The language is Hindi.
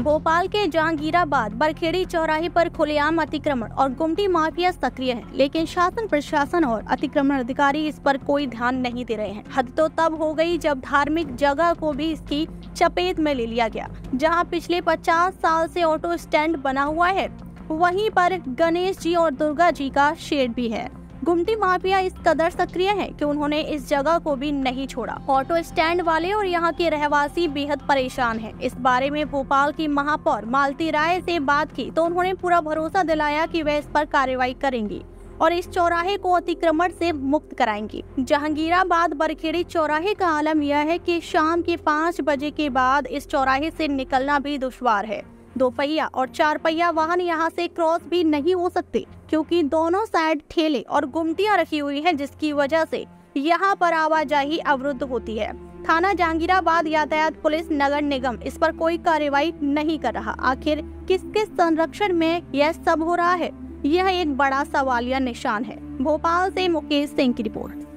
भोपाल के जहांगीराबाद बरखेड़ी चौराहे पर खुलेआम अतिक्रमण और गुमटी माफिया सक्रिय है लेकिन शासन प्रशासन और अतिक्रमण अधिकारी इस पर कोई ध्यान नहीं दे रहे हैं हद तो तब हो गई जब धार्मिक जगह को भी इसकी चपेट में ले लिया गया जहां पिछले 50 साल से ऑटो स्टैंड बना हुआ है वहीं पर गणेश जी और दुर्गा जी का शेड भी है गुमटी माफिया इस कदर सक्रिय है कि उन्होंने इस जगह को भी नहीं छोड़ा ऑटो स्टैंड वाले और यहाँ के रहवासी बेहद परेशान है इस बारे में भोपाल की महापौर मालती राय से बात की तो उन्होंने पूरा भरोसा दिलाया कि वह इस पर कार्रवाई करेंगी और इस चौराहे को अतिक्रमण से मुक्त कराएंगी जहांगीराबाद बरखेड़ी चौराहे का आलम यह है कि शाम के पाँच बजे के बाद इस चौराहे से निकलना भी दुशवार है दो पहिया और चार पहिया वाहन यहाँ से क्रॉस भी नहीं हो सकते क्योंकि दोनों साइड ठेले और गुमटियाँ रखी हुई हैं जिसकी वजह से यहाँ पर आवाजाही अवरुद्ध होती है थाना जहांगीराबाद यातायात पुलिस नगर निगम इस पर कोई कार्रवाई नहीं कर रहा आखिर किसके संरक्षण में यह सब हो रहा है यह एक बड़ा सवालिया निशान है भोपाल से मुकेश सिंह की रिपोर्ट